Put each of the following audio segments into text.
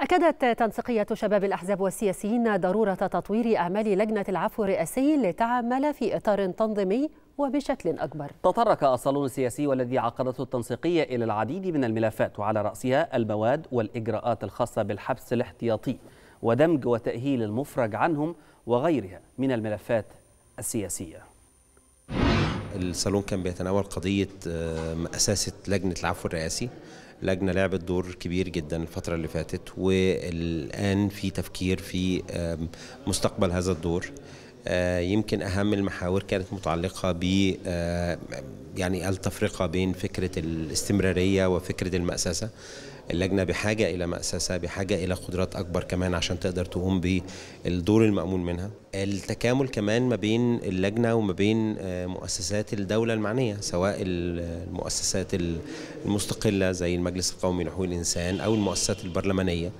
أكدت تنسيقية شباب الأحزاب والسياسيين ضرورة تطوير أعمال لجنة العفو الرئاسي لتعمل في إطار تنظيمي وبشكل أكبر تطرق الصالون السياسي والذي عقدته التنسيقية إلى العديد من الملفات وعلى رأسها المواد والإجراءات الخاصة بالحبس الاحتياطي ودمج وتأهيل المفرج عنهم وغيرها من الملفات السياسية الصالون كان بيتناول قضية آه، أساسة لجنة العفو الرئاسي لجنة لعبت دور كبير جدا الفترة اللي فاتت والآن في تفكير في آه، مستقبل هذا الدور آه، يمكن أهم المحاور كانت متعلقة ب يعني التفرقة بين فكرة الاستمرارية وفكرة المأسسة اللجنه بحاجه الى مأسسه بحاجه الى قدرات اكبر كمان عشان تقدر تقوم بالدور المأمون منها التكامل كمان ما بين اللجنه وما بين آه، مؤسسات الدوله المعنيه سواء المؤسسات المستقله زي المجلس القومي لحقوق الانسان او المؤسسات البرلمانيه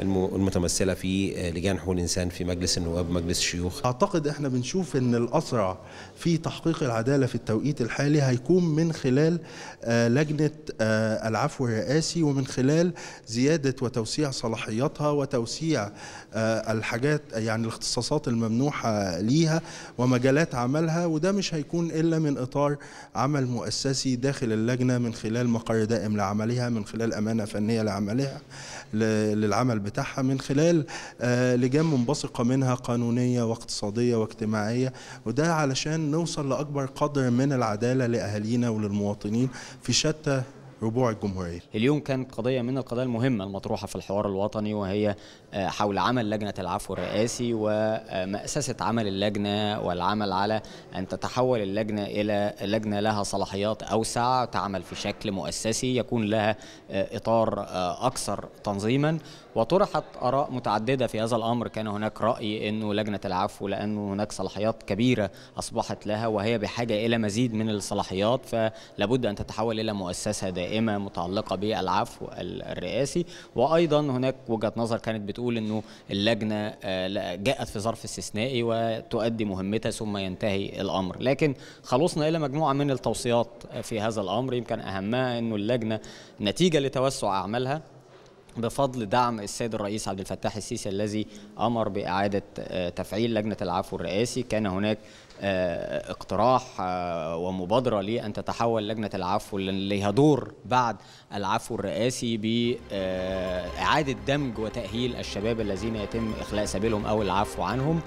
المتمثله في لجان حقوق الانسان في مجلس النواب ومجلس الشيوخ. اعتقد احنا بنشوف ان الاسرع في تحقيق العداله في التوقيت الحالي هيكون من خلال آه، لجنه آه، العفو الرئاسي ومن خلال زياده وتوسيع صلاحياتها وتوسيع آه، الحاجات يعني الاختصاصات الممنوحه ليها ومجالات عملها وده مش هيكون الا من اطار عمل مؤسسي داخل اللجنه من خلال مقر دائم لعملها من خلال امانه فنيه لعملها للعمل بتاعها من خلال آه، لجان منبثقه منها قانونيه واقتصاديه واجتماعيه وده علشان نوصل لاكبر قدر من العداله لاهالينا وللمواطنين في شتى ربوع الجمهورية اليوم كانت قضية من القضايا المهمة المطروحة في الحوار الوطني وهي آه، حول عمل لجنة العفو الرئاسي ومأسسة آه، عمل اللجنة والعمل على أن تتحول اللجنة إلى لجنة لها صلاحيات أوسع تعمل في شكل مؤسسي يكون لها آه، إطار أكثر تنظيما وطرحت آراء متعددة في هذا الأمر كان هناك رأي أنه لجنة العفو لأنه هناك صلاحيات كبيرة أصبحت لها وهي بحاجة إلى مزيد من الصلاحيات فلابد أن تتحول إلى مؤسسة دائمة قائمه متعلقه بالعفو الرئاسي وايضا هناك وجهه نظر كانت بتقول انه اللجنه آه، جاءت في ظرف استثنائي وتؤدي مهمتها ثم ينتهي الامر لكن خلصنا الى مجموعه من التوصيات في هذا الامر يمكن اهمها انه اللجنه نتيجه لتوسع اعمالها بفضل دعم السيد الرئيس عبد الفتاح السيسي الذي امر باعاده آه، تفعيل لجنه العفو الرئاسي كان هناك آه، اقتراح آه، ومبادره لان تتحول لجنه العفو ليها دور بعد العفو الرئاسي باعاده دمج وتاهيل الشباب الذين يتم اخلاء سبيلهم او العفو عنهم